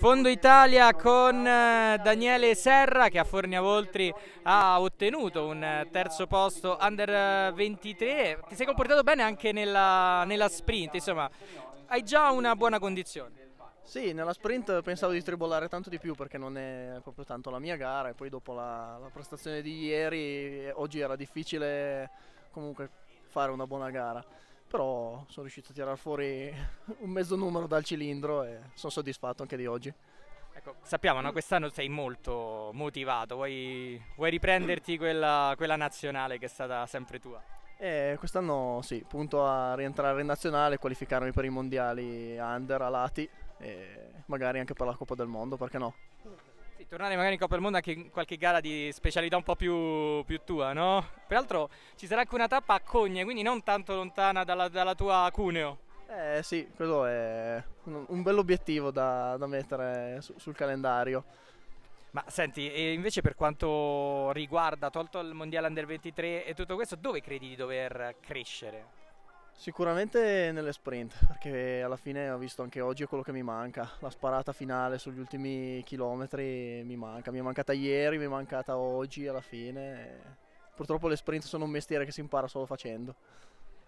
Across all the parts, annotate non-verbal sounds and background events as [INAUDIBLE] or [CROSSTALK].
Fondo Italia con eh, Daniele Serra che a Fornia Voltri ha ottenuto un eh, terzo posto under 23. Eh, Ti sei comportato bene anche nella, nella sprint, insomma hai già una buona condizione. Sì, nella sprint pensavo di tribolare tanto di più perché non è proprio tanto la mia gara e poi dopo la, la, prestazione di ieri oggi era difficile comunque fare una buona gara però sono riuscito a tirar fuori [LAUGHS] un mezzo numero dal cilindro e sono soddisfatto anche di oggi. Ecco, sappiamo, no? quest'anno sei molto motivato, vuoi, vuoi riprenderti quella, quella, nazionale che è stata sempre tua? Eh, quest'anno sì, punto a rientrare in nazionale, e qualificarmi per i mondiali under, alati e magari anche per la Coppa del Mondo, perché no? Sì, tornare magari in Coppa del Mondo anche in qualche gara di specialità un po' più, più tua, no? Peraltro ci sarà anche una tappa a Cogne, quindi non tanto lontana dalla, dalla tua Cuneo. Eh sì, quello è un, un bell'obiettivo da, da mettere su, sul calendario. Ma senti, e invece per quanto riguarda tolto il Mondiale Under 23 e tutto questo, dove credi di dover crescere? Sicuramente nelle sprint, perché alla fine ho visto anche oggi quello che mi manca. La sparata finale sugli ultimi chilometri mi manca. Mi è mancata ieri, mi è mancata oggi alla fine. Purtroppo le sprint sono un mestiere che si impara solo facendo.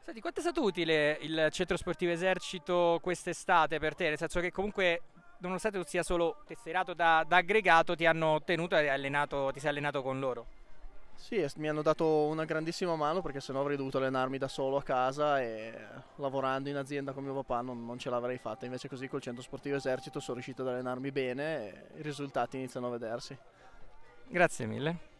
Senti, quanto è stato utile il centro sportivo esercito quest'estate per te? Nel senso che comunque nonostante tu sia solo tesserato da, da aggregato, ti hanno tenuto e ti sei allenato con loro. Sì, mi hanno dato una grandissima mano perché sennò avrei dovuto allenarmi da solo a casa e lavorando in azienda con mio papà non, non ce l'avrei fatta. Invece così col centro sportivo esercito sono riuscito ad allenarmi bene e i risultati iniziano a vedersi. Grazie mille.